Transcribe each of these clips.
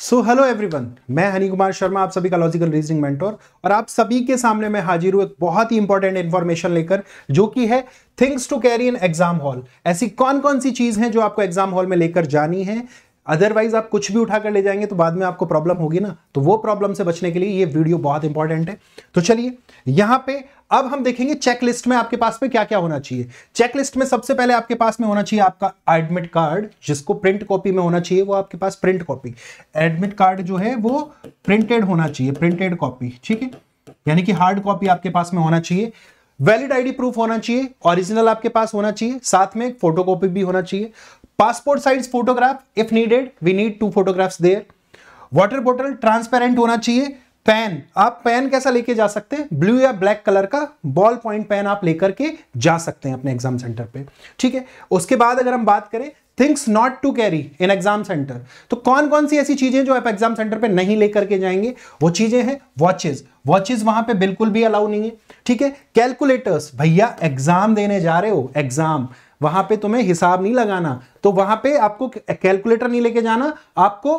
so hello everyone मैं हनी कुमार शर्मा आप सभी का लॉजिकल रीजनिंग मेंटोर और आप सभी के सामने मैं हाजिर हूं एक बहुत ही इंपॉर्टेंट इन्फॉर्मेशन लेकर जो कि है things to carry in exam hall ऐसी कौन कौन सी चीज हैं जो आपको एग्जाम हॉल में लेकर जानी है अदरवाइज आप कुछ भी उठा कर ले जाएंगे तो बाद में आपको प्रॉब्लम होगी ना तो वो प्रॉब्लम से बचने के लिए ये वीडियो बहुत इंपॉर्टेंट है तो चलिए यहां पे अब हम देखेंगे चेकलिस्ट में आपके पास में क्या क्या होना चाहिए चेकलिस्ट में सबसे पहले आपके पास में होना चाहिए आपका एडमिट कार्ड जिसको प्रिंट कॉपी में होना चाहिए वो आपके पास प्रिंट कॉपी एडमिट कार्ड जो है वो प्रिंटेड होना चाहिए प्रिंटेड कॉपी ठीक है यानी कि हार्ड कॉपी आपके पास में होना चाहिए वैलिड आईडी प्रूफ होना चाहिए ओरिजिनल आपके पास होना चाहिए साथ में फोटोकॉपी भी होना चाहिए passport size photograph if needed we need to photographs there water bottle transparent होना चाहिए पेन आप पेन कैसा लेके जा सकते हैं ब्लू या ब्लैक कलर का बॉल पॉइंट पेन आप लेकर के जा सकते हैं अपने एग्जाम सेंटर पे ठीक है उसके बाद अगर हम बात करें things not to carry in exam centre तो कौन कौन सी ऐसी चीजें जो आप एग्जाम सेंटर पे नहीं लेकर के जाएंगे वो चीजें हैं वॉचेज वॉचेज वहां पे बिल्कुल भी अलाउ नहीं है ठीक है कैलकुलेटर्स भैया एग्जाम देने जा रहे हो एग्जाम वहां पे तुम्हें हिसाब नहीं लगाना तो वहां पे आपको कैलकुलेटर नहीं लेके जाना आपको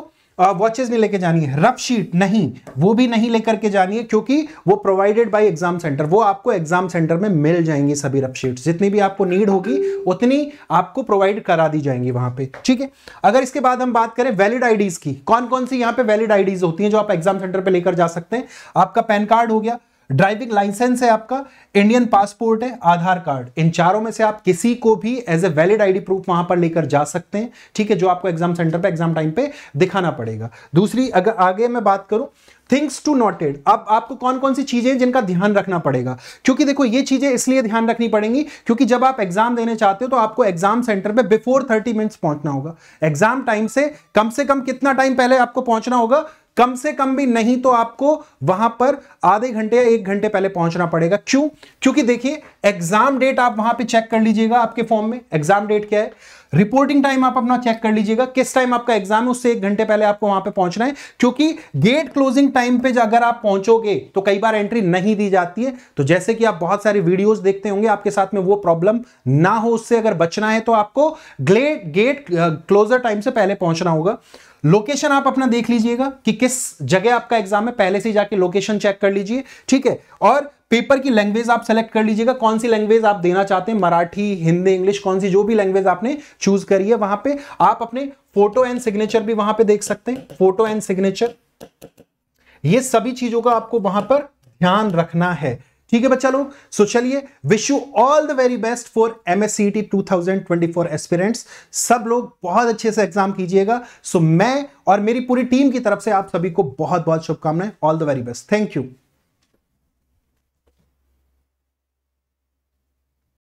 वॉचेस नहीं लेके जानी है रफ शीट नहीं वो भी नहीं लेकर के जानी है क्योंकि वो प्रोवाइडेड बाय एग्जाम सेंटर वो आपको एग्जाम सेंटर में मिल जाएंगी सभी रफ शीट जितनी भी आपको नीड होगी उतनी आपको प्रोवाइड करा दी जाएंगी वहां पे ठीक है अगर इसके बाद हम बात करें वैलिड आईडीज की कौन कौन सी यहाँ पे वैलिड आईडीज होती है जो आप एग्जाम सेंटर पर लेकर जा सकते हैं आपका पैन कार्ड हो गया ड्राइविंग लाइसेंस है आपका इंडियन पासपोर्ट है आधार कार्ड इन चारों में से आप किसी को भी as a valid ID proof वहां पर लेकर जा सकते हैं ठीक है जो आपको एग्जाम सेंटर पे एग्जाम टाइम पे दिखाना पड़ेगा दूसरी अगर आगे मैं बात करूं थिंग्स टू नोटेड अब आपको कौन कौन सी चीजें जिनका ध्यान रखना पड़ेगा क्योंकि देखो ये चीजें इसलिए ध्यान रखनी पड़ेंगी क्योंकि जब आप एग्जाम देने चाहते हो तो आपको एग्जाम सेंटर पे बिफोर थर्टी मिनट्स पहुंचना होगा एग्जाम टाइम से कम से कम कितना टाइम पहले आपको पहुंचना होगा कम से कम भी नहीं तो आपको वहां पर आधे घंटे या एक घंटे पहले पहुंचना पड़ेगा क्यों क्योंकि देखिए एग्जाम डेट आप वहां पे चेक कर लीजिएगा आपके फॉर्म में एग्जाम डेट क्या है रिपोर्टिंग टाइम आप अपना चेक कर लीजिएगा किस टाइम आपका एग्जाम है उससे एक घंटे पहले आपको वहां पे पहुंचना है क्योंकि गेट क्लोजिंग टाइम पे अगर आप पहुंचोगे तो कई बार एंट्री नहीं दी जाती है तो जैसे कि आप बहुत सारी वीडियोस देखते होंगे आपके साथ में वो प्रॉब्लम ना हो उससे अगर बचना है तो आपको ग्लेट गेट क्लोजर टाइम से पहले पहुंचना होगा लोकेशन आप अपना देख लीजिएगा कि किस जगह आपका एग्जाम है पहले से जाके लोकेशन चेक कर लीजिए ठीक है और पेपर की लैंग्वेज आप सेलेक्ट कर लीजिएगा कौन सी लैंग्वेज आप देना चाहते हैं मराठी हिंदी इंग्लिश कौन सी जो भी लैंग्वेज आपने चूज करी है वहां पे आप अपने फोटो एंड सिग्नेचर भी वहां पे देख सकते हैं फोटो एंड सिग्नेचर ये सभी चीजों का आपको वहां पर ध्यान रखना है ठीक है बच्चा लोग सो चलिए wish you all the very best for M S C T two thousand twenty four aspirants सब लोग बहुत अच्छे से एग्जाम कीजिएगा सो so, मैं और मेरी पूरी टीम की तरफ से आप सभी को बहुत बहुत शुभकामनाएं all the very best thank you